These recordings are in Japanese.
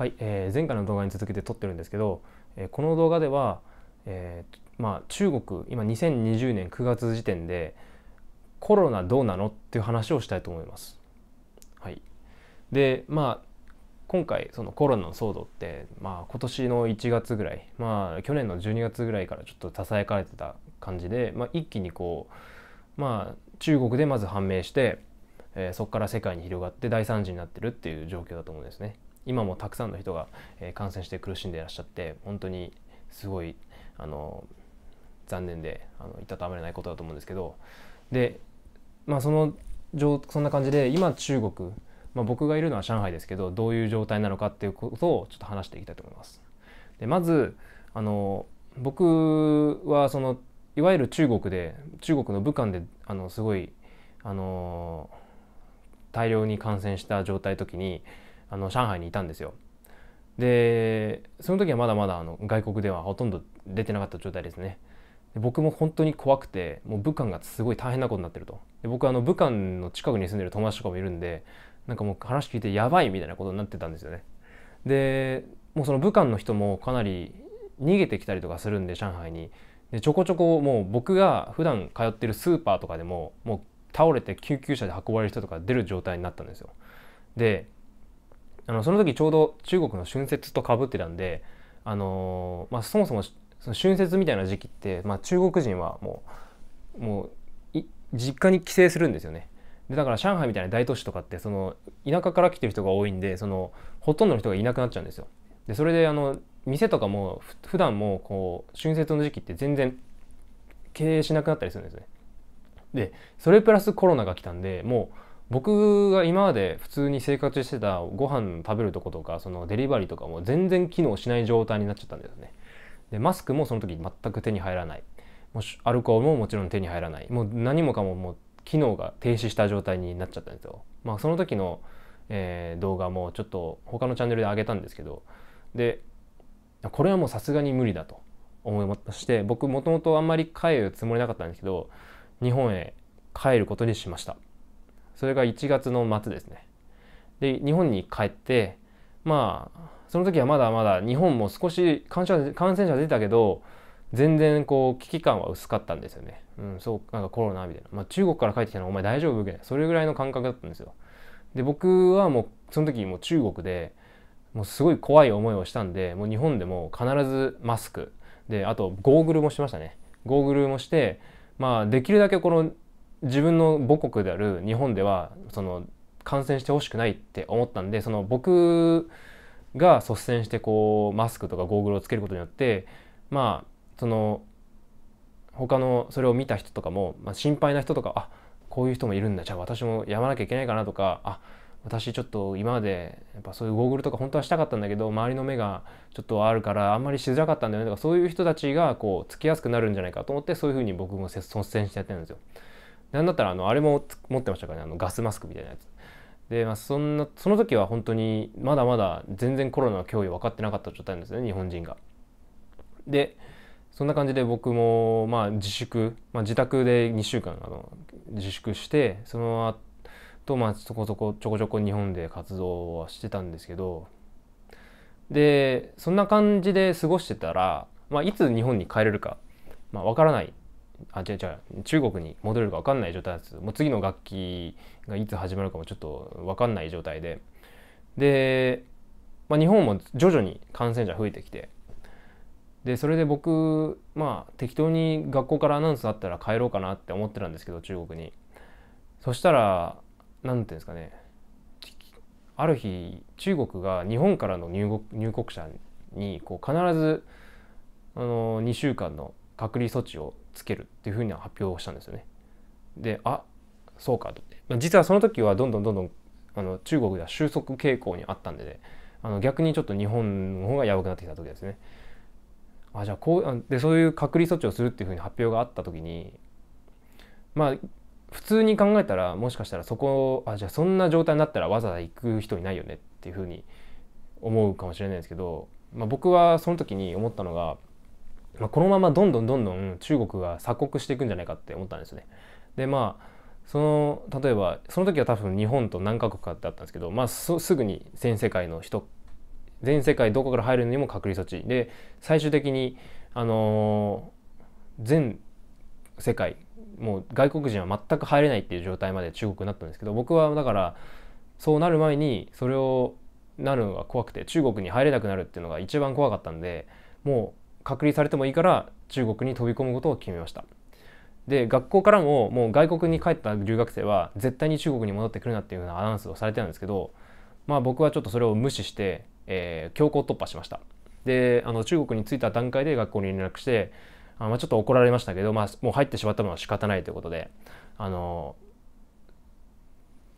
はい、えー、前回の動画に続けて撮ってるんですけど、えー、この動画では、えーまあ、中国今2020年9月時点でコロナどうなのっていう話をしたいと思います。はい、でまあ今回そのコロナの騒動って、まあ、今年の1月ぐらい、まあ、去年の12月ぐらいからちょっとささやかれてた感じで、まあ、一気にこう、まあ、中国でまず判明して、えー、そこから世界に広がって大惨事になってるっていう状況だと思うんですね。今もたくさんの人が、え感染して苦しんでいらっしゃって本当にすごいあの残念であのいたたまれないことだと思うんですけどで、まあ、そのそんな感じで今中国、まあ、僕がいるのは上海ですけどどういう状態なのかっていうことをちょっと話していきたいと思います。でまずあの僕はそのいわゆる中国で中国の武漢であのすごいあの大量に感染した状態時にあの上海にいたんですよ。でその時はまだまだあの外国ではほとんど出てなかった状態ですね。で僕も本当に怖くてもう武漢がすごい大変なことになってると。で僕あの武漢の近くに住んでる友達とかもいるんでなんかもう話聞いてやばいみたいなことになってたんですよね。でもうその武漢の人もかなり逃げてきたりとかするんで上海に。でちょこちょこもう僕が普段通ってるスーパーとかでももう倒れて救急車で運ばれる人とか出る状態になったんですよ。であのその時ちょうど中国の春節とかぶってたんで、あのー、まあ、そもそもその春節みたいな時期って、まあ、中国人はもうもう実家に帰省するんですよね。でだから上海みたいな大都市とかってその田舎から来てる人が多いんでそのほとんどの人がいなくなっちゃうんですよ。でそれであの店とかも普段もこう春節の時期って全然経営しなくなったりするんですね。でそれプラスコロナが来たんでもう僕が今まで普通に生活してたご飯食べるとことかそのデリバリーとかも全然機能しない状態になっちゃったんですよねでマスクもその時全く手に入らないもしアルコールももちろん手に入らないもう何もかももう機能が停止した状態になっちゃったんですよまあその時の、えー、動画もちょっと他のチャンネルで上げたんですけどでこれはもうさすがに無理だと思いまして僕もともとあんまり帰るつもりなかったんですけど日本へ帰ることにしましたそれが1月の末ですね。で日本に帰ってまあその時はまだまだ日本も少し感染感染者出たけど全然こう危機感は薄かったんですよね。うん、そうなんかコロナみたいな。まあ、中国から帰ってきたのお前大丈夫みたいなそれぐらいの感覚だったんですよ。で僕はもうその時もう中国でもうすごい怖い思いをしたんでもう日本でも必ずマスクであとゴーグルもしましたね。ゴーグルもしてまあできるだけこの自分の母国である日本ではその感染してほしくないって思ったんでその僕が率先してこうマスクとかゴーグルをつけることによってまあその他のそれを見た人とかも、まあ、心配な人とかあこういう人もいるんだじゃあ私もやまなきゃいけないかなとかあ私ちょっと今までやっぱそういうゴーグルとか本当はしたかったんだけど周りの目がちょっとあるからあんまりしづらかったんだよねとかそういう人たちがこうつきやすくなるんじゃないかと思ってそういうふうに僕も率先してやってるんですよ。なんだったらあのあれも持ってましたからねあのガスマスクみたいなやつで、まあ、そんなその時は本当にまだまだ全然コロナの脅威分かってなかった状態なんですね日本人が。でそんな感じで僕もまあ自粛、まあ、自宅で2週間あの自粛してその後まあそこそこちょこちょこ日本で活動はしてたんですけどでそんな感じで過ごしてたら、まあ、いつ日本に帰れるか、まあ、分からないあ違う違う中国に戻れるか分かんない状態ですもう次の楽器がいつ始まるかもちょっと分かんない状態でで、まあ、日本も徐々に感染者増えてきてでそれで僕まあ適当に学校からアナウンスあったら帰ろうかなって思ってたんですけど中国にそしたら何ていうんですかねある日中国が日本からの入国入国者にこう必ずあの2週間の隔離措置をつけるっていうふうは発表をしたんですよね。であそうかと、まあ、実はその時はどんどんどんどんあの中国では収束傾向にあったんで、ね、あの逆にちょっと日本の方がやばくなってきた時ですね。あじゃあこうでそういう隔離措置をするっていうふうに発表があった時にまあ普通に考えたらもしかしたらそこあじゃあそんな状態になったらわざわざ行く人いないよねっていうふうに思うかもしれないですけど、まあ、僕はその時に思ったのがまあ、このままどんどんどんどん中国が鎖国していくんじゃないかって思ったんですね。でまあその例えばその時は多分日本と何カ国かってあったんですけど、まあ、すぐに全世界の人全世界どこから入るのにも隔離措置で最終的に、あのー、全世界もう外国人は全く入れないっていう状態まで中国になったんですけど僕はだからそうなる前にそれをなるのが怖くて中国に入れなくなるっていうのが一番怖かったんでもう隔離されてもいいから中国に飛び込むことを決めましたで学校からももう外国に帰った留学生は絶対に中国に戻ってくるなっていうようなアナウンスをされてたんですけどまあ僕はちょっとそれを無視して、えー、強行突破しましたであの中国に着いた段階で学校に連絡してあまあ、ちょっと怒られましたけど、まあ、もう入ってしまったのは仕方ないということであの、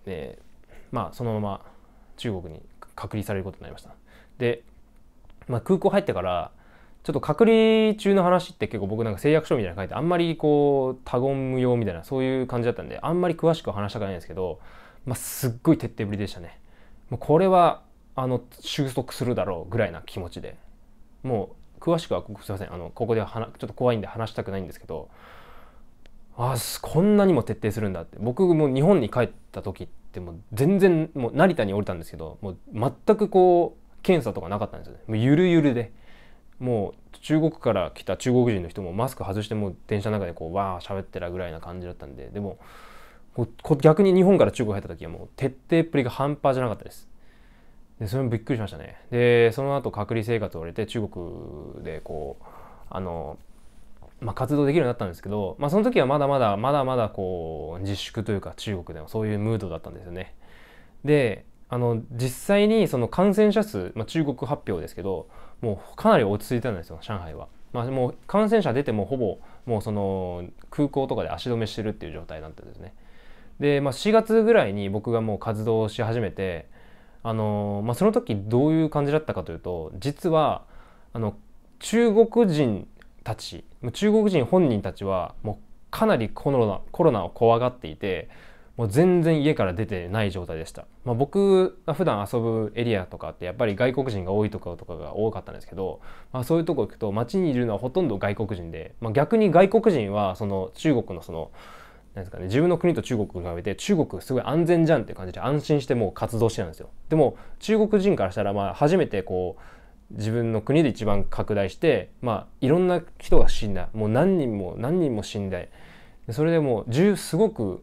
えー、まあそのまま中国に隔離されることになりましたで、まあ、空港入ってからちょっと隔離中の話って結構僕なんか誓約書みたいな書いてあんまりこう他言無用みたいなそういう感じだったんであんまり詳しく話したくないんですけど、まあ、すっごい徹底ぶりでしたね。もうこれはあの収束するだろうぐらいな気持ちでもう詳しくはすいませんあのここでははちょっと怖いんで話したくないんですけどあこんなにも徹底するんだって僕も日本に帰った時ってもう全然もう成田に降りたんですけどもう全くこう検査とかなかったんですよねもうゆるゆるで。もう中国から来た中国人の人もマスク外してもう電車の中でこうわあ喋ってらぐらいな感じだったんででも逆に日本から中国入った時はもう徹底っぷりが半端じゃなかったですでそれもびっくりしましたねでその後隔離生活を終えて中国でこうあのまあ、活動できるようになったんですけど、まあ、その時はまだまだまだまだこう自粛というか中国でもそういうムードだったんですよねであの実際にその感染者数、まあ、中国発表ですけどもうかなり落ち着いてたんですよ上海は。まあ、もう感染者出てもほぼもうその空港とかで足止めしてるっていう状態だったんですね。で、まあ、4月ぐらいに僕がもう活動し始めて、あのまあ、その時どういう感じだったかというと実はあの中国人たち中国人本人たちはもうかなりコロナコロナを怖がっていてもう全然家から出てない状態でした、まあ、僕が普段遊ぶエリアとかってやっぱり外国人が多いところとかが多かったんですけど、まあ、そういうとこ行くと街にいるのはほとんど外国人で、まあ、逆に外国人はその中国のそのなんですかね、自分の国と中国を比べて中国すごい安全じゃんって感じで安心してもう活動してたんですよでも中国人からしたらまあ初めてこう自分の国で一番拡大して、まあ、いろんな人が死んだもう何人も何人も死んだそれでもうすごく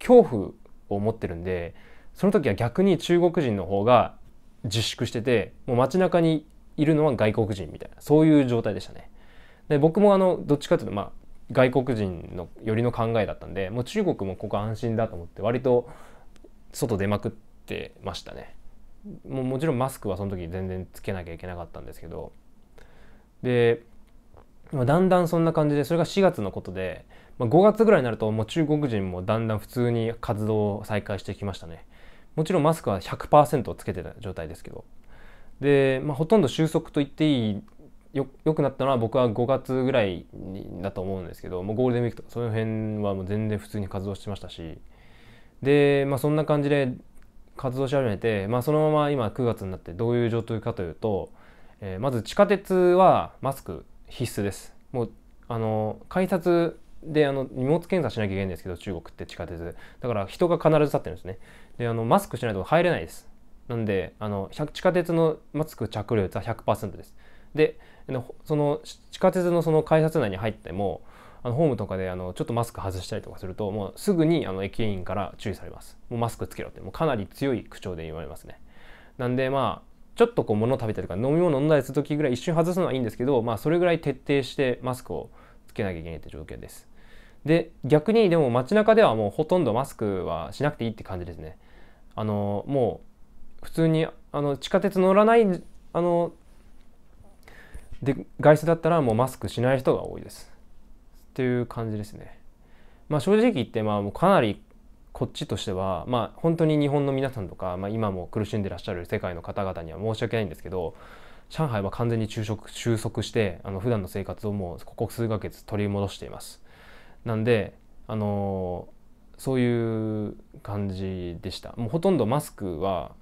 恐怖を持ってるんでその時は逆に中国人の方が自粛しててもう街中にいるのは外国人みたいなそういう状態でしたね。で僕もあのどっちかっていうと、まあ、外国人のよりの考えだったんでもう中国もここ安心だと思って割と外出まくってましたね。ももちろんマスクはその時全然つけなきゃいけなかったんですけどでだんだんそんな感じでそれが4月のことで、まあ、5月ぐらいになるともう中国人もだんだん普通に活動を再開してきましたねもちろんマスクは100%つけてた状態ですけどで、まあ、ほとんど収束と言っていいよよくなったのは僕は5月ぐらいだと思うんですけどもうゴールデンウィークとかその辺はもう全然普通に活動してましたしで、まあ、そんな感じで活動し始めて、まあ、そのまま今9月になってどういう状況かというと、えー、まず地下鉄はマスク必須ですもうあの改札であの荷物検査しなきゃいけないんですけど中国って地下鉄だから人が必ず立ってるんですねであのマスクしないと入れないですなんであの地下鉄のマスク着用率は100%ですでその地下鉄のその改札内に入ってもあのホームとかであのちょっとマスク外したりとかするともうすぐにあの駅員から注意されますもうマスクつけろってもうかなり強い口調で言われますねなんでまあちょっとこう物を食べたりとか飲み物飲んだりする時ぐらい一瞬外すのはいいんですけど、まあ、それぐらい徹底してマスクをつけなきゃいけないって状況です。で逆にでも街中ではもうほとんどマスクはしなくていいって感じですね。あのもう普通にあの地下鉄乗らないあので外出だったらもうマスクしない人が多いです。っていう感じですね。まあ、正直言ってまあもうかなりこっちとしては、まあ、本当に日本の皆さんとか、まあ、今も苦しんでらっしゃる世界の方々には申し訳ないんですけど上海は完全に収束収束してあの普段の生活をもうここ数ヶ月取り戻しています。なんであのそういう感じでしたもうほとんどマスクは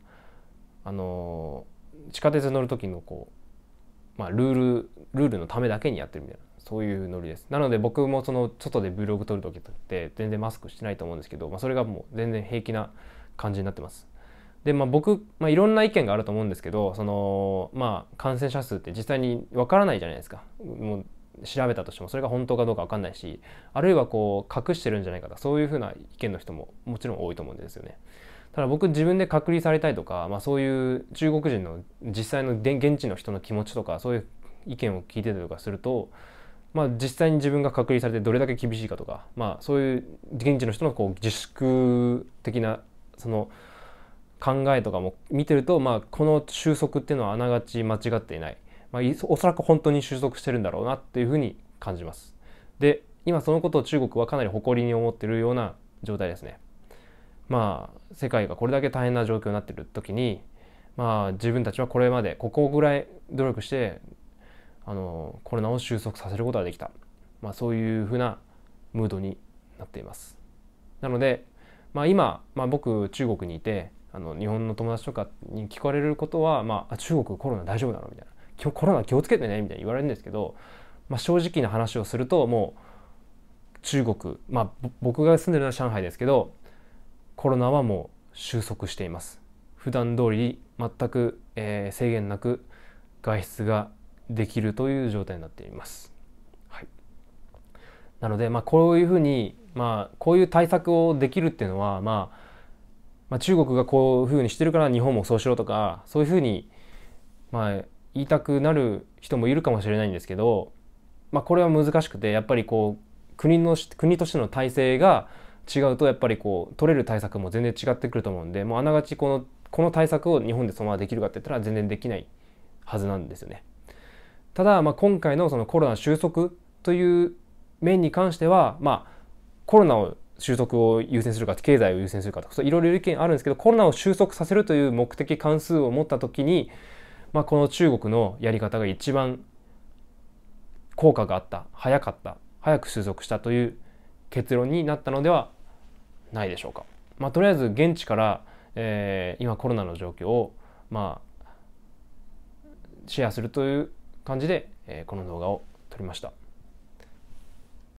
あの地下鉄乗る時のこう、まあ、ルールルールのためだけにやってるみたいなそういうノリですなので僕もその外でブログ撮る時って全然マスクしてないと思うんですけど、まあ、それがもう全然平気な感じになってますでまあ僕、まあ、いろんな意見があると思うんですけどそのまあ感染者数って実際にわからないじゃないですかもう調べたとしてもそれが本当かどうか分かんないしあるいはこう隠してるんじゃないかとそういうふうな意見の人ももちろん多いと思うんですよね。ただ僕自分で隔離されたいとか、まあ、そういう中国人の実際の現地の人の気持ちとかそういう意見を聞いてたりとかするとまあ、実際に自分が隔離されてどれだけ厳しいかとか、まあ、そういう現地の人のこう自粛的なその考えとかも見てると、まあ、この収束っていうのはあながち間違っていない、まあ、おそらく本当に収束してるんだろうなっていうふうに感じます。で今そのことを中国はかなり誇りに思ってるような状態ですね。まあ世界がこれだけ大変な状況になってる時にまあ自分たちはこれまでここぐらい努力してあのコロナを収束させることができた、まあ、そういうふうなムードになっています。なので、まあ、今、まあ、僕中国にいてあの日本の友達とかに聞かれることは、まあ、中国コロナ大丈夫なのみたいな今日コロナ気をつけてねみたいに言われるんですけど、まあ、正直な話をするともう中国、まあ、僕が住んでるのは上海ですけどコロナはもう収束しています普段通り全く、えー、制限なく外出ができるという状態になっています。はい、なので、まあ、こういうふうに、まあ、こういう対策をできるっていうのは、まあ、まあ、中国がこういうふうにしてるから日本もそうしろとかそういうふうに、まあ、言いたくなる人もいるかもしれないんですけど、まあ、これは難しくてやっぱりこう国の国としての体制が違うとやっぱりこう取れる対策も全然違ってくると思うんでもうあながちこのこの対策を日本でそのままできるかって言ったら全然できないはずなんですよね。ただ、まあ、今回のそのコロナ収束という面に関しては、まあ、コロナを収束を優先するか経済を優先するかとかいろいろ意見あるんですけどコロナを収束させるという目的関数を持った時に、まあ、この中国のやり方が一番効果があった早かった早く収束したという結論になったのではないでしょうか。まあ、とりあえず現地から、えー、今コロナの状況を、まあ、シェアするという感じで、えこの動画を撮りました。